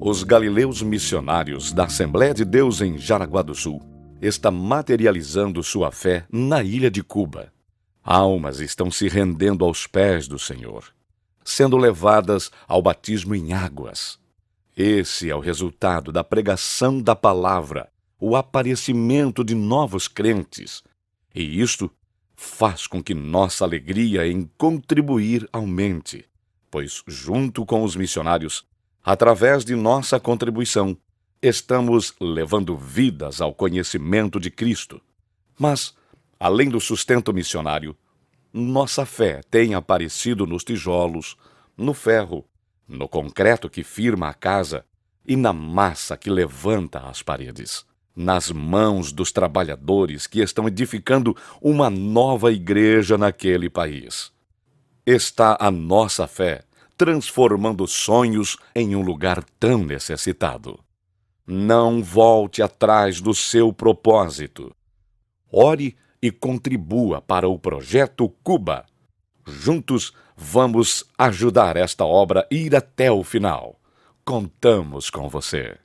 Os galileus missionários da Assembleia de Deus em Jaraguá do Sul está materializando sua fé na ilha de Cuba. Almas estão se rendendo aos pés do Senhor, sendo levadas ao batismo em águas. Esse é o resultado da pregação da palavra, o aparecimento de novos crentes. E isto faz com que nossa alegria em contribuir aumente, pois, junto com os missionários, Através de nossa contribuição, estamos levando vidas ao conhecimento de Cristo. Mas, além do sustento missionário, nossa fé tem aparecido nos tijolos, no ferro, no concreto que firma a casa e na massa que levanta as paredes, nas mãos dos trabalhadores que estão edificando uma nova igreja naquele país. Está a nossa fé transformando sonhos em um lugar tão necessitado. Não volte atrás do seu propósito. Ore e contribua para o projeto Cuba. Juntos vamos ajudar esta obra a ir até o final. Contamos com você.